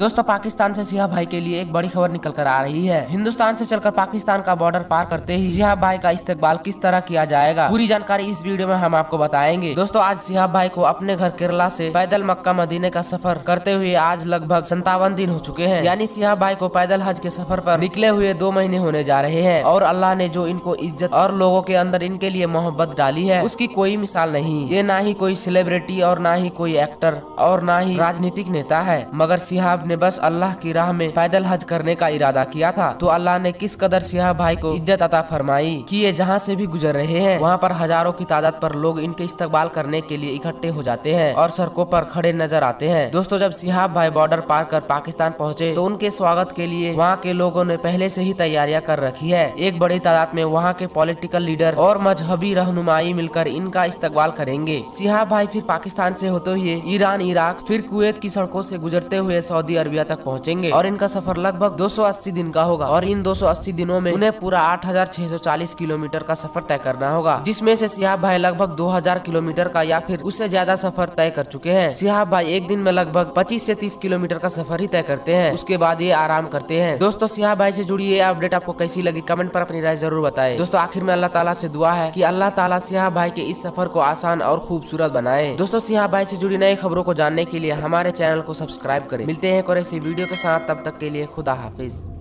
दोस्तों पाकिस्तान से सिया भाई के लिए एक बड़ी खबर निकल कर आ रही है हिंदुस्तान से चलकर पाकिस्तान का बॉर्डर पार करते ही सिहा भाई का इस्तेकबाल किस तरह किया जाएगा पूरी जानकारी इस वीडियो में हम आपको बताएंगे दोस्तों आज सिया भाई को अपने घर केरला से पैदल मक्का मदीने का सफर करते हुए आज लगभग संतावन दिन हो चुके हैं यानी सिहा भाई को पैदल हज के सफर आरोप निकले हुए दो महीने होने जा रहे हैं और अल्लाह ने जो इनको इज्जत और लोगो के अंदर इनके लिए मोहब्बत डाली है उसकी कोई मिसाल नहीं ये ना ही कोई सेलिब्रिटी और ना ही कोई एक्टर और ना ही राजनीतिक नेता है मगर सिहाब आपने बस अल्लाह की राह में पैदल हज करने का इरादा किया था तो अल्लाह ने किस कदर सिया भाई को इज्जत अता फरमाई कि ये जहाँ से भी गुजर रहे हैं वहाँ पर हजारों की तादाद पर लोग इनके इस्तकबाल करने के लिए इकट्ठे हो जाते हैं और सड़कों पर खड़े नजर आते हैं दोस्तों जब सिहाब भाई बॉर्डर पार कर पाकिस्तान पहुँचे तो उनके स्वागत के लिए वहाँ के लोगों ने पहले से ही तैयारियां कर रखी है एक बड़ी तादाद में वहाँ के पॉलिटिकल लीडर और मजहबी रहनुमाई मिलकर इनका इस्तकबाल करेंगे सिहाब भाई फिर पाकिस्तान से होते हुए ईरान इराक फिर कुवैत की सड़कों से गुजरते हुए सऊदी अरबिया तक पहुंचेंगे और इनका सफर लगभग 280 दिन का होगा और इन 280 दिनों में उन्हें पूरा 8,640 किलोमीटर का सफर तय करना होगा जिसमें से सिहाब भाई लगभग 2000 किलोमीटर का या फिर उससे ज्यादा सफर तय कर चुके हैं सिहाब भाई एक दिन में लगभग पच्चीस ऐसी तीस किलोमीटर का सफर ही तय करते हैं उसके बाद ये आराम करते हैं दोस्तों सिहाब भाई से जुड़ी ये अपडेट आपको कैसी लगी कमेंट पर अपनी राय जरूर बताएं दोस्तों आखिर में अल्लाह ताला से दुआ है कि अल्लाह ताला सिहाब भाई के इस सफर को आसान और खूबसूरत बनाए दोस्तों सिहाब भाई से जुड़ी नई खबरों को जानने के लिए हमारे चैनल को सब्सक्राइब करें मिलते हैं और ऐसी वीडियो के साथ तब तक के लिए खुदा हाफिज़